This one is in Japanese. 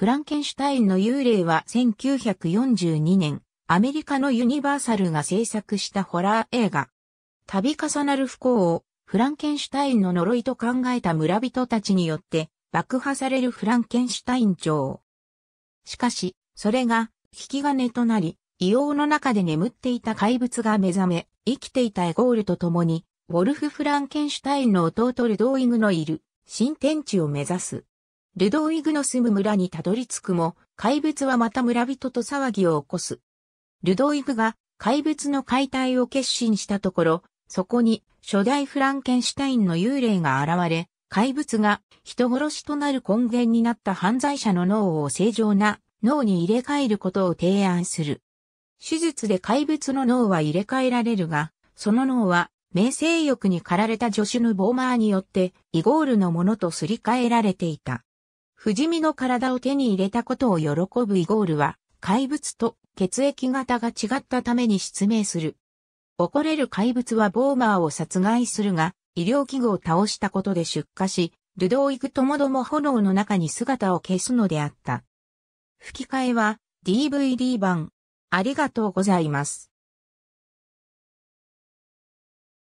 フランケンシュタインの幽霊は1942年、アメリカのユニバーサルが制作したホラー映画。度重なる不幸をフランケンシュタインの呪いと考えた村人たちによって爆破されるフランケンシュタイン町。しかし、それが引き金となり、異様の中で眠っていた怪物が目覚め、生きていたエゴールと共に、ウォルフ・フランケンシュタインの弟ルドーイングのいる新天地を目指す。ルドーイグの住む村にたどり着くも、怪物はまた村人と騒ぎを起こす。ルドーイグが怪物の解体を決心したところ、そこに初代フランケンシュタインの幽霊が現れ、怪物が人殺しとなる根源になった犯罪者の脳を正常な脳に入れ替えることを提案する。手術で怪物の脳は入れ替えられるが、その脳は、名声欲に駆られた助手のボーマーによって、イゴールのものとすり替えられていた。不死身の体を手に入れたことを喜ぶイゴールは、怪物と血液型が違ったために失明する。怒れる怪物はボーマーを殺害するが、医療器具を倒したことで出火し、ルドーイグともども炎の中に姿を消すのであった。吹き替えは DVD 版。ありがとうございます。